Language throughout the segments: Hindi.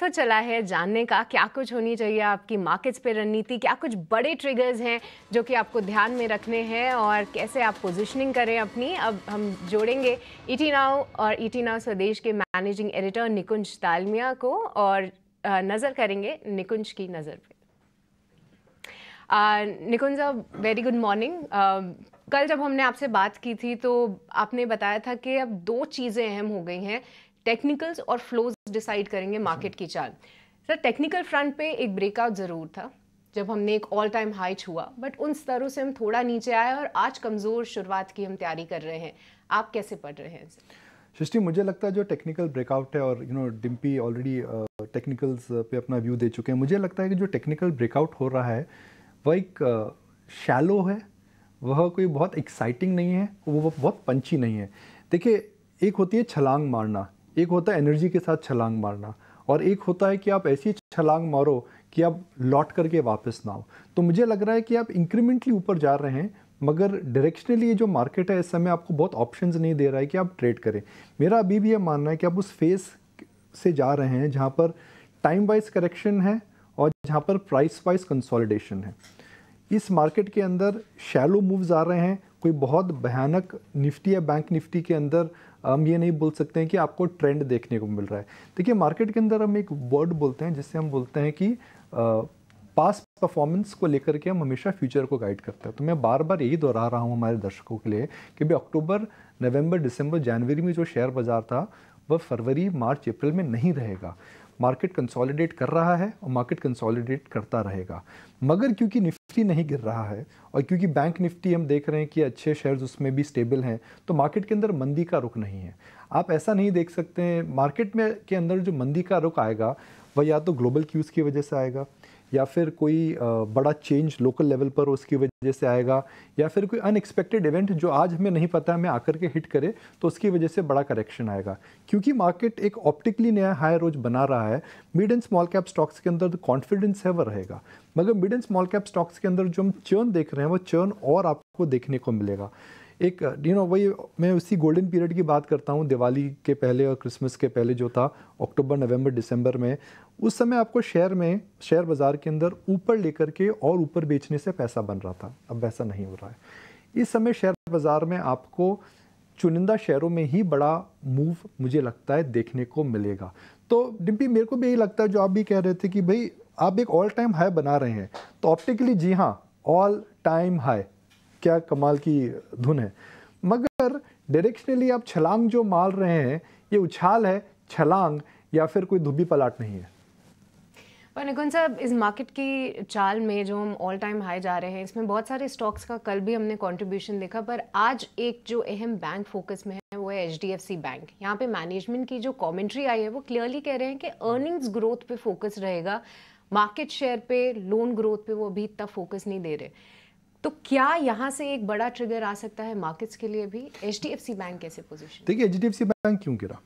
तो चला है जानने का क्या कुछ होनी चाहिए आपकी मार्केट्स पे रणनीति क्या कुछ बड़े ट्रिगर्स हैं जो कि आपको ध्यान में रखने हैं और कैसे आप पोजीशनिंग करें अपनी अब हम जोड़ेंगे ईटी e नाव और ईटी e नाव स्वदेश के मैनेजिंग एडिटर निकुंज तालमिया को और नज़र करेंगे निकुंज की नज़र पे निकुंज वेरी गुड मॉर्निंग कल जब हमने आपसे बात की थी तो आपने बताया था कि अब दो चीज़ें अहम हो गई हैं टेक्निकल्स और फ्लोज डिसाइड करेंगे मार्केट की चाल सर टेक्निकल फ्रंट पे एक ब्रेकआउट ज़रूर था जब हमने एक ऑल टाइम हाई छुआ बट उन स्तरों से हम थोड़ा नीचे आए और आज कमज़ोर शुरुआत की हम तैयारी कर रहे हैं आप कैसे पढ़ रहे हैं सृष्टि मुझे लगता है जो टेक्निकल ब्रेकआउट है और you know Dimpy already technicals पे अपना व्यू दे चुके हैं मुझे लगता है कि जो टेक्निकल ब्रेकआउट हो रहा है वह एक शैलो uh, है वह कोई बहुत एक्साइटिंग नहीं है वो बहुत पंची नहीं है देखिए एक होती है छलांग मारना एक होता है एनर्जी के साथ छलांग मारना और एक होता है कि आप ऐसी छलांग मारो कि आप लौट करके वापस ना हो तो मुझे लग रहा है कि आप इंक्रीमेंटली ऊपर जा रहे हैं मगर डायरेक्शनली ये जो मार्केट है इस समय आपको बहुत ऑप्शंस नहीं दे रहा है कि आप ट्रेड करें मेरा अभी भी ये मानना है कि आप उस फेस से जा रहे हैं जहाँ पर टाइम वाइज करेक्शन है और जहाँ पर प्राइस वाइज कंसोलिडेशन है इस मार्केट के अंदर शैलो मूव्स आ रहे हैं कोई बहुत भयानक निफ्टी या बैंक निफ्टी के अंदर हम ये नहीं बोल सकते हैं कि आपको ट्रेंड देखने को मिल रहा है देखिए मार्केट के अंदर हम एक वर्ड बोलते हैं जिससे हम बोलते हैं कि पास परफॉर्मेंस को लेकर के हम हमेशा फ्यूचर को गाइड करते हैं तो मैं बार बार यही दोहरा रहा हूँ हमारे दर्शकों के लिए कि भाई अक्टूबर नवंबर दिसंबर जनवरी में जो शेयर बाज़ार था वह फरवरी मार्च अप्रैल में नहीं रहेगा मार्केट कंसोलिडेट कर रहा है और मार्केट कंसोलिडेट करता रहेगा मगर क्योंकि निफ्टी नहीं गिर रहा है और क्योंकि बैंक निफ्टी हम देख रहे हैं कि अच्छे शेयर्स उसमें भी स्टेबल हैं तो मार्केट के अंदर मंदी का रुख नहीं है आप ऐसा नहीं देख सकते हैं मार्केट में के अंदर जो मंदी का रुख आएगा वह या तो ग्लोबल क्यूज़ की वजह से आएगा या फिर कोई बड़ा चेंज लोकल लेवल पर उसकी वजह से आएगा या फिर कोई अनएक्सपेक्टेड इवेंट जो आज हमें नहीं पता हमें आकर के हिट करे तो उसकी वजह से बड़ा करेक्शन आएगा क्योंकि मार्केट एक ऑप्टिकली नया हाई रोज बना रहा है mid and small cap stocks के अंदर कॉन्फिडेंस तो है वह रहेगा मगर mid and small cap stocks के अंदर जो हम चर्न देख रहे हैं वो चर्न और आपको देखने को मिलेगा एक यू नो वही मैं उसी गोल्डन पीरियड की बात करता हूँ दिवाली के पहले और क्रिसमस के पहले जो था अक्टूबर नवंबर दिसंबर में उस समय आपको शेयर में शेयर बाज़ार के अंदर ऊपर लेकर के और ऊपर बेचने से पैसा बन रहा था अब वैसा नहीं हो रहा है इस समय शेयर बाज़ार में आपको चुनिंदा शेयरों में ही बड़ा मूव मुझे लगता है देखने को मिलेगा तो डिम्पी मेरे को भी यही लगता है जो आप भी कह रहे थे कि भाई आप एक ऑल टाइम हाई बना रहे हैं तो ऑप्टिकली जी हाँ ऑल टाइम हाई क्या कमाल की धुन है मगर डायरेक्शनली आप छलांग जो मार रहे हैं ये उछाल है छलांग या फिर कोई धुबी पलाट नहीं है पनगुन साहब इस मार्केट की चाल में जो हम ऑल टाइम हाई जा रहे हैं इसमें बहुत सारे स्टॉक्स का कल भी हमने कंट्रीब्यूशन देखा पर आज एक जो अहम बैंक फोकस में है वो है H D F C bank यहाँ पे मैनेजमेंट की जो कमेंट्री आई है वो क्लियरली कह रहे हैं कि अर्निंग्स ग्रोथ पे फोकस रहेगा मार्केट शेयर पे लोन ग्रोथ पे वो अभी इतना फोकस नहीं दे रहे तो क्या यहाँ से एक बड़ा ट्रिगर आ सकता है मार्केट्स के लिए भी H D F C bank कैसे पोजिशन देखिए H D F C bank क्यों गिरा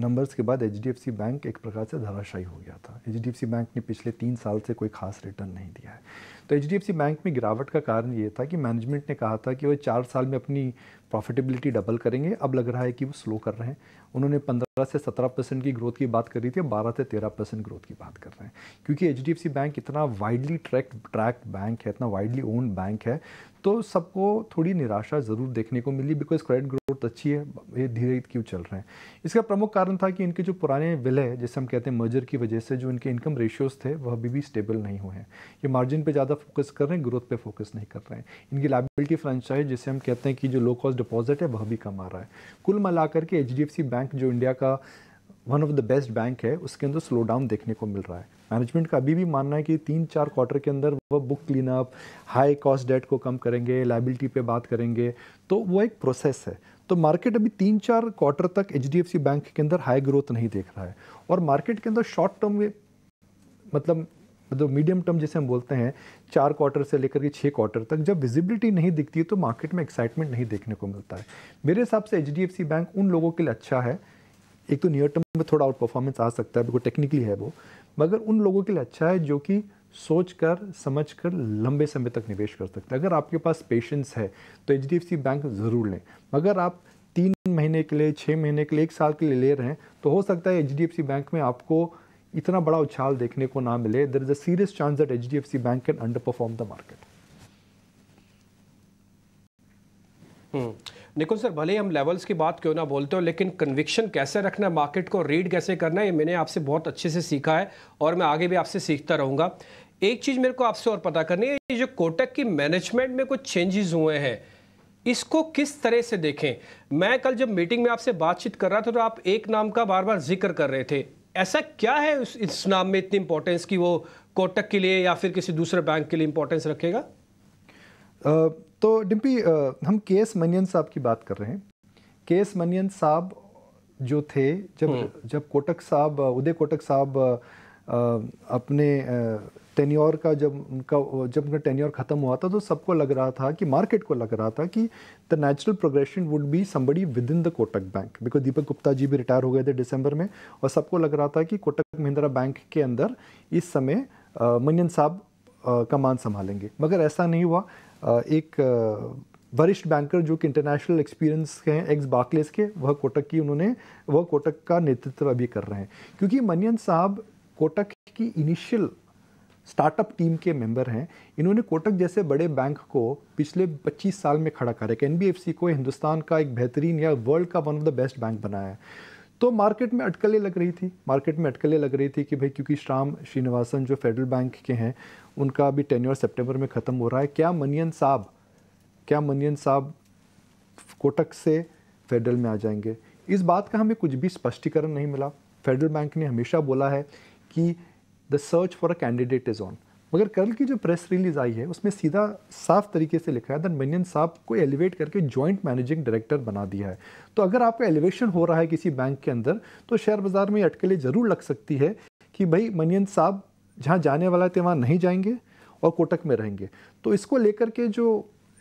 नंबर्स के बाद H D F C bank एक प्रकार से धराशायी हो गया था H D F C bank ने पिछले तीन साल से कोई खास रिटर्न नहीं दिया है तो H D F C bank में गिरावट का कारण ये था कि मैनेजमेंट ने कहा था कि वह चार साल में अपनी प्रॉफिटेबिलिटी डबल करेंगे अब लग रहा है कि वो स्लो कर रहे हैं उन्होंने 15 से 17 परसेंट की ग्रोथ की बात करी थी 12 से 13 परसेंट ग्रोथ की बात कर रहे हैं क्योंकि एच बैंक इतना वाइडली ट्रैक ट्रैक बैंक है इतना वाइडली ओन बैंक है तो सबको थोड़ी निराशा ज़रूर देखने को मिली बिकॉज क्रेडिट ग्रोथ अच्छी है ये धीरे क्यों चल रहे हैं इसका प्रमुख कारण था कि इनके जो पुराने विलय जैसे हम कहते हैं मर्जर की वजह से जो इनके इनकम रेशियोज़ थे वह अभी भी स्टेबल नहीं हुए हैं ये मार्जिन पर ज़्यादा फोकस कर रहे हैं ग्रोथ पर फोकस नहीं कर रहे हैं इनकी लाइबिलिटी फ्रेंचाइज जिसे हम कहते हैं कि जो लो कॉस्ट डिपॉजिट है वह भी कम आ रहा है कुल मिलाकर के एच बैंक जो इंडिया का one of the best bank है उसके अंदर स्लो डाउन देखने को मिल रहा है मैनेजमेंट का अभी भी मानना है कि तीन चार क्वार्टर के अंदर वह book clean up high cost debt को कम करेंगे लाइबिलिटी पे बात करेंगे तो वो एक प्रोसेस है तो मार्केट अभी तीन चार क्वार्टर तक एच बैंक के अंदर हाई ग्रोथ नहीं देख रहा है और मार्केट के अंदर शॉर्ट टर्म मतलब मतलब मीडियम टर्म जिसे हम बोलते हैं चार क्वार्टर से लेकर के छः क्वार्टर तक जब विजिबिलिटी नहीं दिखती है तो मार्केट में एक्साइटमेंट नहीं देखने को मिलता है मेरे हिसाब से एच बैंक उन लोगों के लिए अच्छा है एक तो नियर टर्म में थोड़ा आउट परफॉर्मेंस आ सकता है बिल्कुल टेक्निकली है वो मगर उन लोगों के लिए अच्छा है जो कि सोच कर समझ कर लंबे समय तक निवेश कर सकते हैं अगर आपके पास पेशेंस है तो एच बैंक ज़रूर लें मगर आप तीन महीने के लिए छः महीने के लिए एक साल के लिए ले रहे हैं तो हो सकता है एच बैंक में आपको इतना बड़ा उछाल देखने को ना मिले there is a serious chance that H D F C bank can underperform the market Nikul sir भले ही हम लेवल्स की बात क्यों ना बोलते हो लेकिन कन्विक्शन कैसे रखना है मार्केट को रीड कैसे करना है ये मैंने आपसे बहुत अच्छे से सीखा है और मैं आगे भी आपसे सीखता रहूँगा एक चीज़ मेरे को आपसे और पता करनी है ये जो कोटक की मैनेजमेंट में कुछ चेंजेस हुए हैं इसको किस तरह से देखें मैं कल जब मीटिंग में आपसे बातचीत कर रहा था तो आप एक नाम का बार बार जिक्र कर रहे थे ऐसा क्या है उस इस नाम में इतनी इंपॉर्टेंस कि वो कोटक के लिए या फिर किसी दूसरे बैंक के लिए इंपॉर्टेंस रखेगा तो डिम्पी हम के एस मनियन साहब की बात कर रहे हैं के एस मनियन साहब जो थे जब हम्म। जब कोटक साहब उदय कोटक साहब अपने टेन्योर का जब उनका जब उनका टेन्योर ख़त्म हुआ था तो सबको लग रहा था कि मार्केट को लग रहा था कि the natural progression would be somebody within the Kotak bank because Deepak Gupta ji भी रिटायर हो गए थे दिसंबर में और सबको लग रहा था कि कोटक महिंद्रा बैंक के अंदर इस समय मनियन साहब कमान संभालेंगे मगर ऐसा नहीं हुआ एक वरिष्ठ बैंकर जो कि इंटरनेशनल एक्सपीरियंस के हैं एक्स बाकलेस के वह कोटक की उन्होंने वह कोटक का नेतृत्व अभी कर रहे हैं क्योंकि मनियन साहब कोटक की इनिशियल स्टार्टअप टीम के मेंबर हैं इन्होंने कोटक जैसे बड़े बैंक को पिछले 25 साल में खड़ा करा है एन को हिंदुस्तान का एक बेहतरीन या वर्ल्ड का one of the best bank बनाया है तो मार्केट में अटकलें लग रही थी मार्केट में अटकलें लग रही थी कि भाई क्योंकि श्राम श्रीनिवासन जो फेडरल बैंक के हैं उनका अभी टेन्योर सितंबर में ख़त्म हो रहा है क्या मनियन साहब क्या मनियन साहब कोटक से फेडरल में आ जाएंगे इस बात का हमें कुछ भी स्पष्टीकरण नहीं मिला फेडरल बैंक ने हमेशा बोला है कि the search for a candidate is on मगर कल की जो प्रेस रिलीज आई है उसमें सीधा साफ तरीके से लिखा है दैन मिनियन साहब को एलिवेट करके जॉइंट मैनेजिंग डायरेक्टर बना दिया है तो अगर आपका एलिवेशन हो रहा है किसी बैंक के अंदर तो शेयर बाज़ार में अटकलें ज़रूर लग सकती है कि भाई मनियन साहब जहाँ जाने वाला थे वहाँ नहीं जाएंगे और कोटक में रहेंगे तो इसको लेकर के जो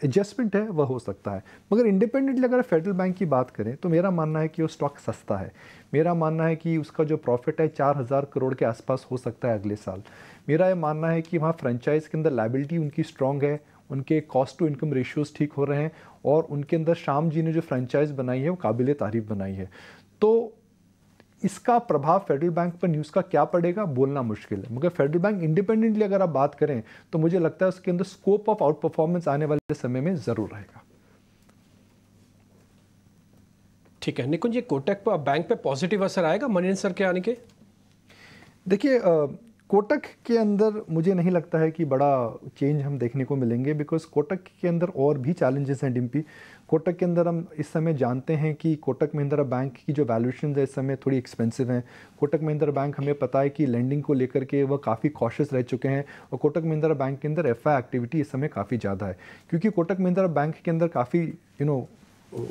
एडजस्टमेंट है वह हो सकता है मगर इंडिपेंडेंटली अगर फेडरल बैंक की बात करें तो मेरा मानना है कि वो स्टॉक सस्ता है मेरा मानना है कि उसका जो प्रॉफिट है चार हज़ार करोड़ के आसपास हो सकता है अगले साल मेरा ये मानना है कि वहाँ फ्रेंचाइज के अंदर लाइबिलिटी उनकी स्ट्रॉन्ग है उनके कॉस्ट टू इनकम रेशियोज़ ठीक हो रहे हैं और उनके अंदर शाम जी ने जो फ्रेंचाइज बनाई है वो काबिल तारीफ़ बनाई है तो इसका प्रभाव फेडरल बैंक पर न्यूज़ का क्या पड़ेगा बोलना मुश्किल है मगर फेडरल बैंक इंडिपेंडेंटली अगर आप बात करें तो मुझे लगता है उसके अंदर स्कोप ऑफ आउट परफॉर्मेंस आने वाले समय में ज़रूर रहेगा ठीक है निकुंज ये कोटक पर बैंक पे पॉजिटिव असर आएगा मनीन सर के आने के देखिए कोटक के अंदर मुझे नहीं लगता है कि बड़ा चेंज हम देखने को मिलेंगे बिकॉज कोटक के अंदर और भी चैलेंजेस हैं डिम्पी कोटक के अंदर हम इस समय जानते हैं कि कोटक महिंद्रा बैंक की जो वैल्यूशन है इस समय थोड़ी एक्सपेंसिव हैं कोटक महिंद्रा बैंक हमें पता है कि लैंडिंग को लेकर के वह काफ़ी कॉशियस रह चुके हैं और कोटक महिंद्रा बैंक के अंदर एफ एक्टिविटी इस समय काफ़ी ज़्यादा है क्योंकि कोटक महिंद्रा बैंक के अंदर काफ़ी यू नो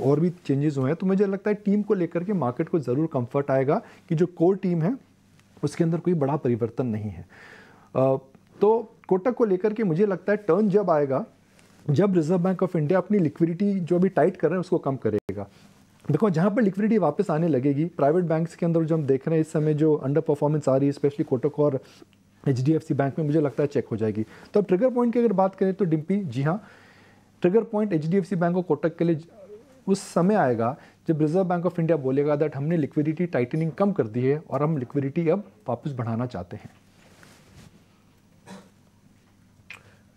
और भी चेंजेस हुए हैं तो मुझे लगता है टीम को लेकर के मार्केट को ज़रूर कंफर्ट आएगा कि जो कोर टीम है उसके अंदर कोई बड़ा परिवर्तन नहीं है तो कोटक को लेकर के मुझे लगता है टर्न जब आएगा जब रिजर्व बैंक ऑफ इंडिया अपनी लिक्विडिटी जो अभी टाइट कर रहे हैं उसको कम करेगा देखो जहाँ पर लिक्विडिटी वापस आने लगेगी प्राइवेट बैंक्स के अंदर जो हम देख रहे हैं इस समय जो अंडर परफॉर्मेंस आ रही है स्पेशली कोटक और एच बैंक में मुझे लगता है चेक हो जाएगी तो अब ट्रिगर पॉइंट की अगर बात करें तो डिम्पी जी हाँ ट्रिगर पॉइंट एच बैंक और कोटक के लिए उस समय आएगा जब रिजर्व बैंक ऑफ इंडिया बोलेगा दैट हमने लिक्विडिटी टाइटनिंग कम कर दी है और हम लिक्विडिटी अब वापस बढ़ाना चाहते हैं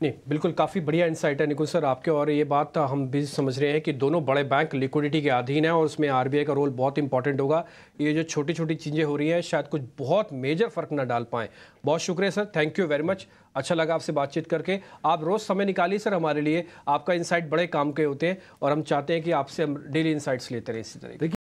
नहीं बिल्कुल काफ़ी बढ़िया इंसाइट है निकुल सर आपके और ये बात हम भी समझ रहे हैं कि दोनों बड़े बैंक लिक्विडिटी के अधीन हैं और उसमें आरबीआई का रोल बहुत इंपॉर्टेंट होगा ये जो छोटी छोटी चीज़ें हो रही हैं शायद कुछ बहुत मेजर फ़र्क ना डाल पाएँ बहुत शुक्रिया sir thank you very much अच्छा लगा आपसे बातचीत करके आप रोज़ समय निकालिए सर हमारे लिए आपका इंसाइट बड़े काम के होते हैं और हम चाहते हैं कि आपसे हम डेली इंसाइट्स लेते रहें इसी तरह